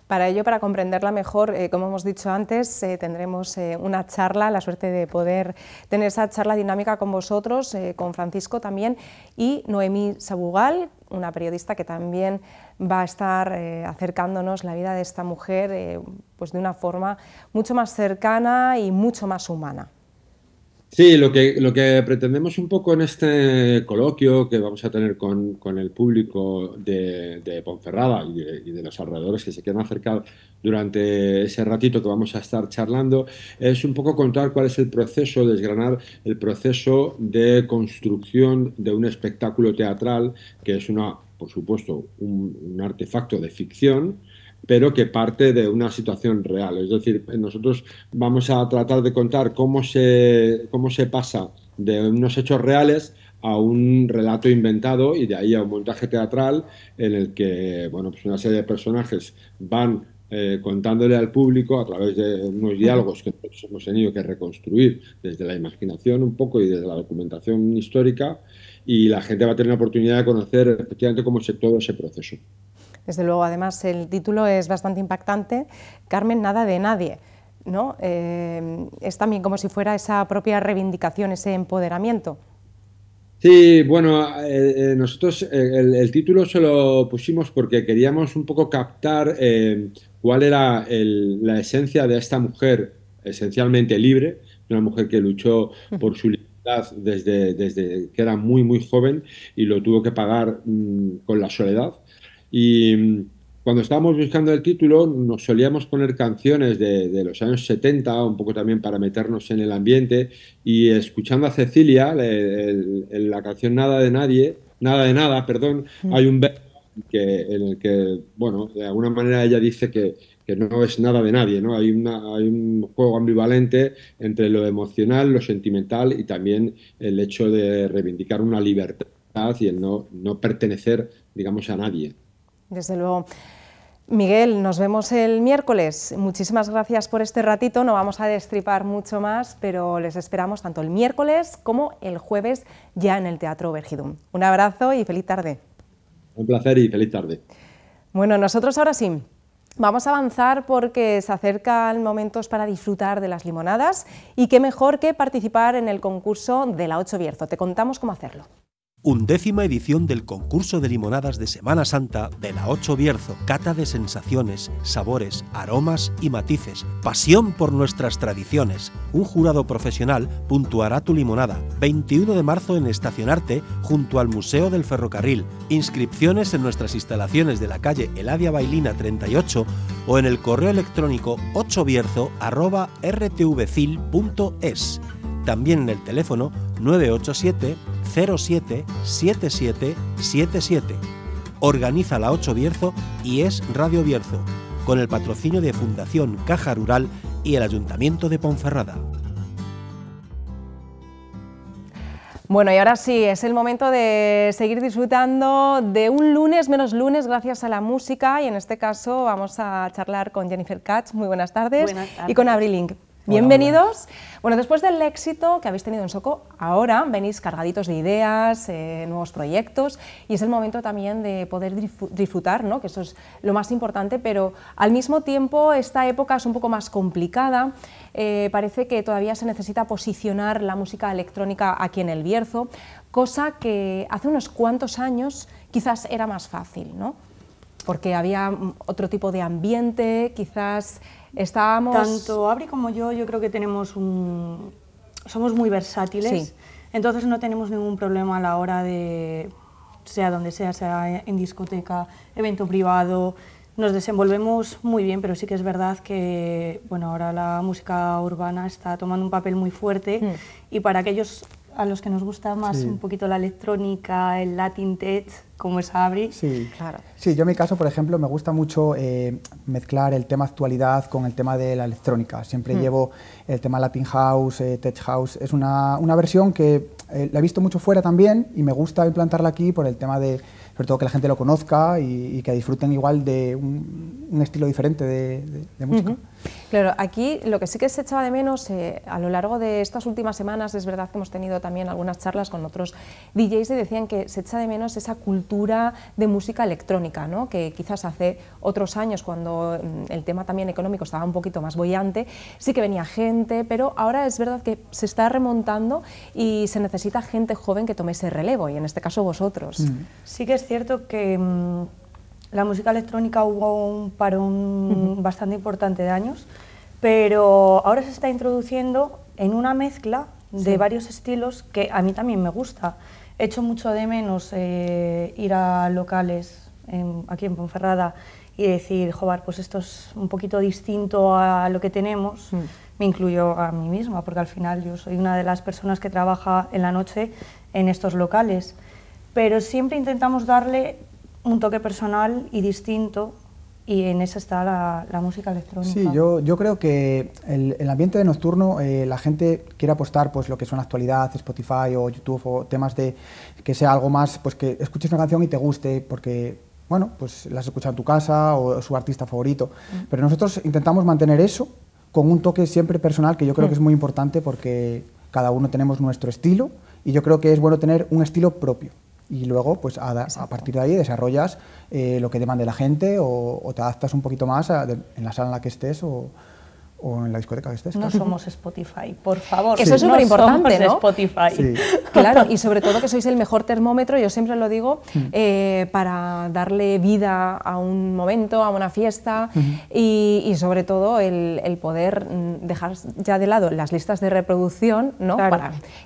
Para ello, para comprenderla mejor, eh, como hemos dicho antes, eh, tendremos eh, una charla, la suerte de poder tener esa charla dinámica con vosotros, con Francisco también, y Noemí Sabugal, una periodista que también va a estar acercándonos la vida de esta mujer pues de una forma mucho más cercana y mucho más humana. Sí, lo que, lo que pretendemos un poco en este coloquio que vamos a tener con, con el público de, de Ponferrada y de, los alrededores que se quedan acercar durante ese ratito que vamos a estar charlando es un poco contar cuál es el proceso, desgranar el proceso de construcción de un espectáculo teatral que es una, por supuesto, un artefacto de ficción pero que parte de una situación real. Es decir, nosotros vamos a tratar de contar cómo se, cómo se pasa de unos hechos reales a un relato inventado y de ahí a un montaje teatral en el que bueno, pues una serie de personajes van eh, contándole al público a través de unos diálogos que hemos tenido que reconstruir desde la imaginación un poco y desde la documentación histórica y la gente va a tener la oportunidad de conocer efectivamente cómo se todo ese proceso. Desde luego, además, el título es bastante impactante. Carmen, nada de nadie. ¿no? Eh, es también como si fuera esa propia reivindicación, ese empoderamiento. Sí, bueno, eh, eh, nosotros el, título se lo pusimos porque queríamos un poco captar cuál era la esencia de esta mujer esencialmente libre, una mujer que luchó por su libertad desde, desde que era muy, muy joven y lo tuvo que pagar mm, con la soledad y mm, cuando estábamos buscando el título, nos solíamos poner canciones de, los años 70, un poco también para meternos en el ambiente, y escuchando a Cecilia, en la canción Nada de Nadie, Nada de Nada, perdón, mm. hay un verso en el que, bueno, de alguna manera ella dice que, que no es nada de nadie, ¿no? Hay, hay un juego ambivalente entre lo emocional, lo sentimental y también el hecho de reivindicar una libertad y el no, no pertenecer, digamos, a nadie. Desde luego. Miguel, nos vemos el miércoles. Muchísimas gracias por este ratito. No vamos a destripar mucho más, pero les esperamos tanto el miércoles como el jueves ya en el Teatro Vergidum. Un abrazo y feliz tarde. Un placer y feliz tarde. Bueno, nosotros ahora sí. Vamos a avanzar porque se acercan momentos para disfrutar de las limonadas y qué mejor que participar en el concurso de la 8 Bierzo. Te contamos cómo hacerlo undécima edición del concurso de limonadas de Semana Santa de la 8 Bierzo, cata de sensaciones, sabores, aromas y matices, pasión por nuestras tradiciones. Un jurado profesional puntuará tu limonada, 21 de marzo en Estacionarte, junto al Museo del Ferrocarril. Inscripciones en nuestras instalaciones de la calle Eladia Bailina 38 o en el correo electrónico 8 También en el teléfono 987 077777. Organiza la 8 Bierzo y es Radio Bierzo, con el patrocinio de Fundación Caja Rural y el Ayuntamiento de Ponferrada. Bueno, y ahora sí, es el momento de seguir disfrutando de un lunes menos lunes gracias a la música y en este caso vamos a charlar con Jennifer Katz, muy buenas tardes, y con Abril Link. Bienvenidos. bueno, después del éxito que habéis tenido en Soco, ahora venís cargaditos de ideas, eh, nuevos proyectos y es el momento también de poder disfrutar, ¿no? que eso es lo más importante, pero al mismo tiempo esta época es un poco más complicada. Eh, parece que todavía se necesita posicionar la música electrónica aquí en el Bierzo, cosa que hace unos cuantos años quizás era más fácil, ¿no? porque había otro tipo de ambiente, quizás tanto Abri como yo, yo creo que tenemos un... somos muy versátiles, entonces no tenemos ningún problema a la hora de, sea donde sea, sea en discoteca, evento privado, nos desenvolvemos muy bien, pero sí que es verdad que bueno, ahora la música urbana está tomando un papel muy fuerte mm. y para aquellos a los que nos gusta más un poquito la electrónica, el Latin Tech, como es abril Sí, claro. Sí, yo en mi caso, por ejemplo, me gusta mucho eh, mezclar el tema actualidad con el tema de la electrónica. Siempre mm. llevo el tema Latin House, eh, Tech House. Es una, versión que eh, la he visto mucho fuera también y me gusta implantarla aquí por el tema de sobre todo que la gente lo conozca y, que disfruten igual de un, estilo diferente de, música. Claro, aquí lo que sí que se echaba de menos eh, a lo largo de estas últimas semanas, es verdad que hemos tenido también algunas charlas con otros DJs y decían que se echa de menos esa cultura de música electrónica, ¿no? que quizás hace otros años, cuando mm, el tema también económico estaba un poquito más bollante, sí que venía gente, pero ahora es verdad que se está remontando y se necesita gente joven que tome ese relevo, y en este caso vosotros. Mm. Sí que es es cierto que mm, la música electrónica hubo un parón bastante importante de años, pero ahora se está introduciendo en una mezcla de varios estilos que a mí también me gusta. He hecho mucho de menos eh, ir a locales em, aquí en Ponferrada y decir, joder, pues esto es un poquito distinto a lo que tenemos. Mm. Me incluyo a mí misma, porque al final yo soy una de las personas que trabaja en la noche en estos locales pero siempre intentamos darle un toque personal y distinto y en eso está la, música electrónica. Sí, yo, yo creo que el, el ambiente de Nocturno, eh, la gente quiere apostar pues lo que son actualidad, Spotify o YouTube o temas de que sea algo más, pues que escuches una canción y te guste, porque bueno, pues la has escuchado en tu casa o su artista favorito. Mm. Pero nosotros intentamos mantener eso con un toque siempre personal que yo creo que es mm. muy importante porque cada uno tenemos nuestro estilo y yo creo que es bueno tener un estilo propio y luego pues a, partir de ahí desarrollas eh, lo que demande la gente o, te adaptas un poquito más en la sala en la que estés o, o en la discoteca No somos Spotify, por favor. eso es súper importante, ¿no? Spotify. Claro, y sobre todo que sois el mejor termómetro, yo siempre lo digo, mm. eh, para darle vida a un momento, a una fiesta mm-hmm. y, sobre todo el, poder mm, dejar ya de lado las listas de reproducción, ¿no?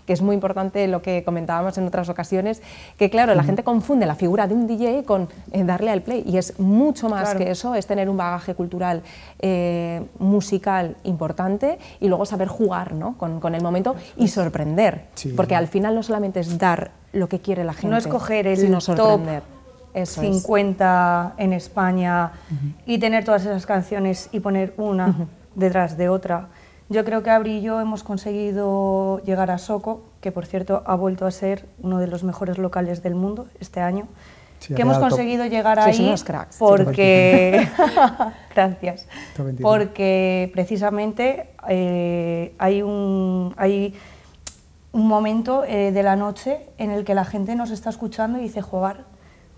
que es muy importante lo que comentábamos en otras ocasiones, que claro, la mm-hmm. gente confunde la figura de un DJ con eh, darle al play y es mucho más que eso, es tener un bagaje cultural, eh, musical, importante y luego saber jugar ¿no? con, el momento y sorprender, porque al final no solamente es dar lo que quiere la gente, no escoger el sino es 50 en España y tener todas esas canciones y poner una detrás de otra. Yo creo que Abril y yo hemos conseguido llegar a Soco, que por cierto ha vuelto a ser uno de los mejores locales del mundo este año que hemos conseguido llegar ahí porque gracias porque precisamente eh, hay un momento eh, de la noche en el que la gente nos está escuchando y dice jugar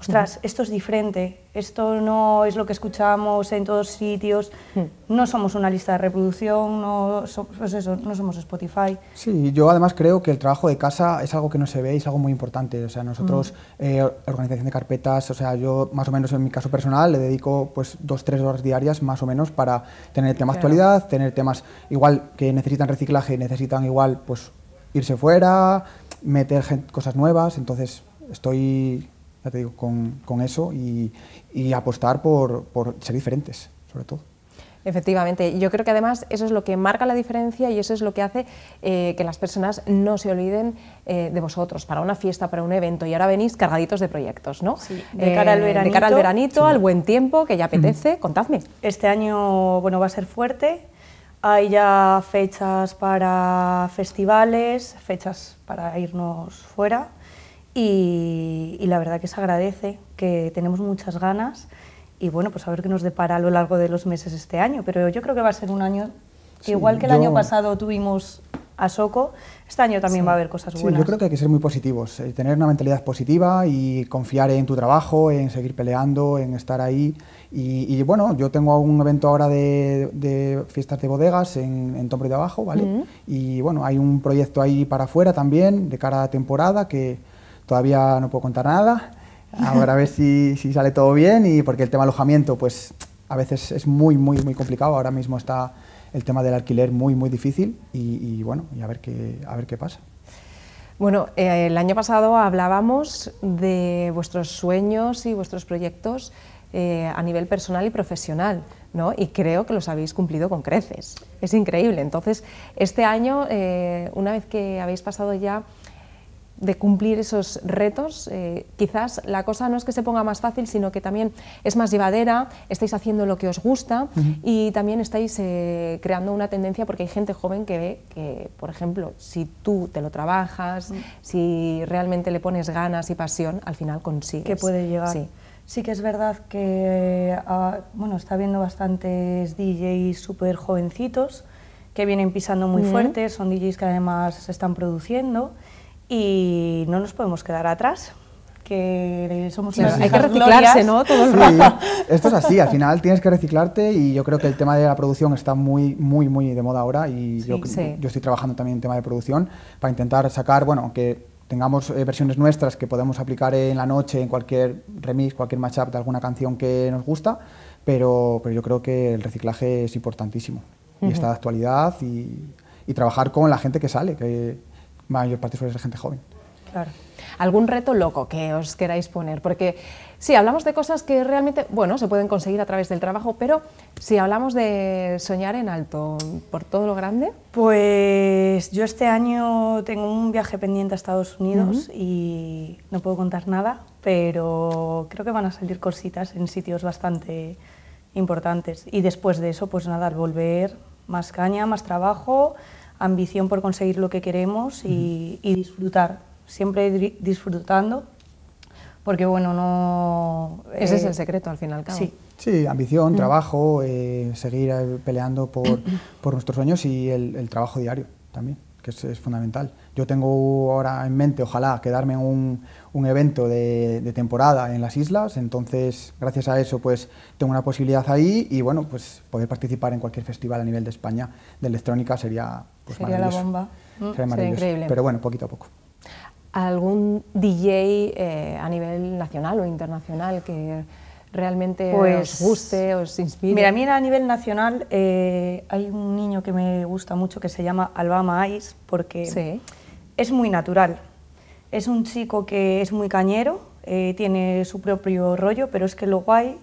ostras, esto es diferente, esto no es lo que escuchamos en todos sitios, hmm. no somos una lista de reproducción, no, pues somos Spotify. Sí, yo además creo que el trabajo de casa es algo que no se ve y es algo muy importante. O sea, nosotros, mm. eh, organización de carpetas, o sea, yo más o menos en mi caso personal le dedico pues dos, tres horas diarias más o menos para tener el tema actualidad, tener temas igual que necesitan reciclaje, necesitan igual pues irse fuera, meter cosas nuevas, entonces estoy ya te digo, con, eso y, apostar por, ser diferentes, sobre todo. Efectivamente, yo creo que además eso es lo que marca la diferencia y eso es lo que hace eh, que las personas no se olviden eh, de vosotros para una fiesta, para un evento. Y ahora venís cargaditos de proyectos, ¿no? Sí, de, eh, cara al veranito, de cara al veranito, al buen tiempo, que ya apetece. Contadme. Este año bueno, va a ser fuerte. Hay ya fechas para festivales, fechas para irnos fuera y, la verdad que se agradece, que tenemos muchas ganas y bueno, pues a ver qué nos depara a lo largo de los meses este año, pero yo creo que va a ser un año igual que el año pasado tuvimos a Soco, este año también va a haber cosas buenas. Sí, yo creo que hay que ser muy positivos, eh, tener una mentalidad positiva y confiar en tu trabajo, en seguir peleando, en estar ahí. Y, bueno, yo tengo un evento ahora de, fiestas de bodegas en, en de Abajo, ¿vale? Mm. Y bueno, hay un proyecto ahí para afuera también, de cara a temporada, que, Todavía no puedo contar nada. Ahora a ver si, sale todo bien y porque el tema alojamiento, pues a veces es muy, muy, muy complicado. Ahora mismo está el tema del alquiler muy, muy difícil y, bueno, y a ver qué, a ver qué pasa. Bueno, eh, el año pasado hablábamos de vuestros sueños y vuestros proyectos eh, a nivel personal y profesional, ¿no? Y creo que los habéis cumplido con creces. Es increíble. Entonces, este año, eh, una vez que habéis pasado ya de cumplir esos retos, eh, quizás la cosa no es que se ponga más fácil, sino que también es más llevadera, estáis haciendo lo que os gusta y también estáis eh, creando una tendencia porque hay gente joven que ve que, por ejemplo, si tú te lo trabajas, mm. si realmente le pones ganas y pasión, al final consigues. Que puede llegar. Sí. que es verdad que ah, bueno, está habiendo bastantes DJs súper jovencitos que vienen pisando muy fuerte, son DJs que además se están produciendo y no nos podemos quedar atrás que somos hay que reciclarse, ¿no? Todo sí, esto es así, al final tienes que reciclarte y yo creo que el tema de la producción está muy, muy, muy de moda ahora y yo, estoy trabajando también en tema de producción para intentar sacar, bueno, que tengamos eh, versiones nuestras que podemos aplicar en la noche, en cualquier remix, cualquier matchup de alguna canción que nos gusta, pero, pero yo creo que el reciclaje es importantísimo y está de actualidad y, y trabajar con la gente que sale, que mayor parte suele ser gente joven. Claro. ¿Algún reto loco que os queráis poner? Porque sí, hablamos de cosas que realmente, bueno, se pueden conseguir a través del trabajo, pero si hablamos de soñar en alto por todo lo grande. Pues yo este año tengo un viaje pendiente a Estados Unidos y no puedo contar nada, pero creo que van a salir cositas en sitios bastante importantes. Y después de eso, pues nada, volver, más caña, más trabajo ambición por conseguir lo que queremos y, disfrutar, siempre disfrutando, porque bueno, no... Ese es el eh, secreto al final, cabo. Sí. Sí, ambición, mm. trabajo, eh, seguir eh, peleando por, nuestros sueños y el, trabajo diario también, que es, fundamental. Yo tengo ahora en mente, ojalá, quedarme en un, evento de, de, temporada en las islas, entonces gracias a eso pues tengo una posibilidad ahí y bueno, pues poder participar en cualquier festival a nivel de España de electrónica sería pues sería la bomba. Mm, increíble. Pero bueno, poquito a poco. ¿Algún DJ eh, a nivel nacional o internacional que realmente os pues, guste, os inspire? Mira, a mí a nivel nacional eh, hay un niño que me gusta mucho que se llama Albama Ice porque es muy natural. Es un chico que es muy cañero, eh, tiene su propio rollo, pero es que lo guay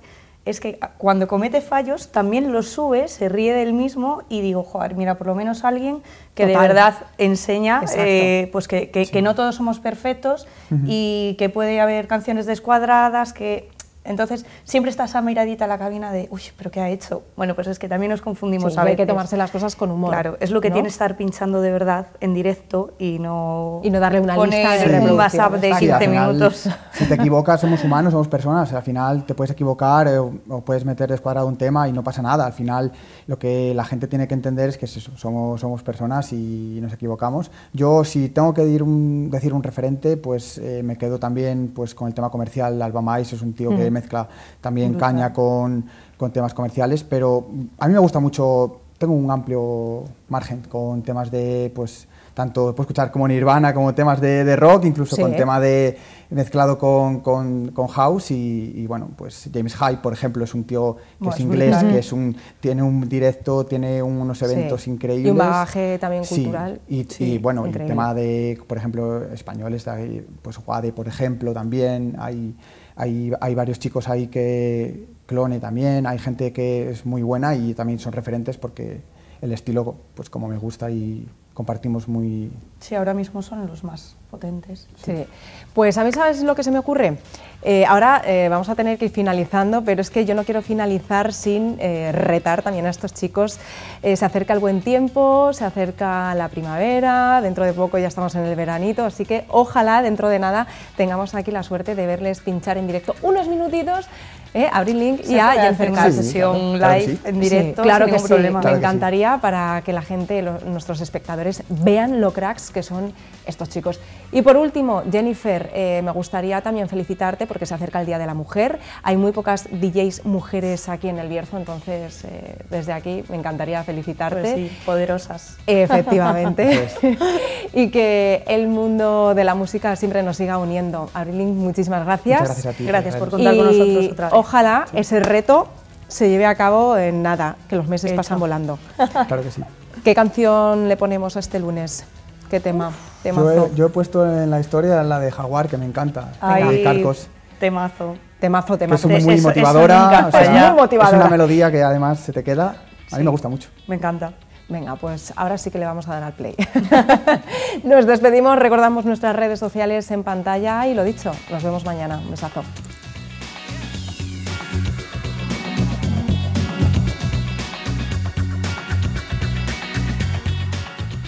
es que cuando comete fallos también los sube, se ríe del mismo y digo, joder, mira, por lo menos alguien que de verdad enseña eh, pues que, no todos somos perfectos y que puede haber canciones descuadradas, que entonces, siempre está esa miradita a la cabina de, uy, pero ¿qué ha hecho? Bueno, pues es que también nos confundimos a veces. Hay que tomarse las cosas con humor. Claro, es lo que tiene estar pinchando de verdad en directo y no. Y no darle una lista de un WhatsApp de 15 minutos. si te equivocas, somos humanos, somos personas. Al final te puedes equivocar eh, o puedes meter descuadrado un tema y no pasa nada. Al final, lo que la gente tiene que entender es que somos, somos personas y nos equivocamos. Yo, si tengo que decir un, decir un referente, pues eh, me quedo también pues, con el tema comercial. Alba Mais es un tío que mezcla también caña con, con temas comerciales, pero a mí me gusta mucho, tengo un amplio margen con temas de, pues, tanto puedo escuchar como Nirvana, como temas de, rock, incluso con tema de mezclado con, house y, bueno, pues James Hyde, por ejemplo, es un tío que es inglés, que es un, tiene un directo, tiene unos eventos increíbles. Y también cultural. Y, bueno, el tema de, por ejemplo, españoles, pues Guade, por ejemplo, también hay hay, varios chicos ahí que clone también, hay gente que es muy buena y también son referentes porque el estilo, pues como me gusta y compartimos muy... Sí, ahora mismo son los más potentes. Sí. pues a mí ¿sabes lo que se me ocurre? Eh, ahora eh, vamos a tener que ir finalizando, pero es que yo no quiero finalizar sin eh, retar también a estos chicos. se acerca el buen tiempo, se acerca la primavera, dentro de poco ya estamos en el veranito, así que ojalá dentro de nada tengamos aquí la suerte de verles pinchar en directo unos minutitos ¿Eh? Abrilink link y ya, y hacer sesión live en directo. claro que ningún problema. me encantaría para que la gente, nuestros espectadores, vean lo cracks que son estos chicos. Y por último, Jennifer, eh, me gustaría también felicitarte porque se acerca el Día de la Mujer. Hay muy pocas DJs mujeres aquí en el Bierzo, entonces eh, desde aquí me encantaría felicitarte. Pues sí, poderosas. Efectivamente. Pues y que el mundo de la música siempre nos siga uniendo. Abril, muchísimas gracias. gracias por contar con nosotros otra vez. Ojalá ese reto se lleve a cabo en nada, que los meses pasan volando. Claro que sí. ¿Qué canción le ponemos a este lunes? ¿Qué tema? Yo he, puesto en la historia la de Jaguar, que me encanta. Ay, Temazo. Temazo, temazo. es muy, motivadora, es muy motivadora. una melodía que además se te queda. A mí me gusta mucho. Me encanta. Venga, pues ahora sí que le vamos a dar al play. nos despedimos, recordamos nuestras redes sociales en pantalla y lo dicho, nos vemos mañana. Un besazo.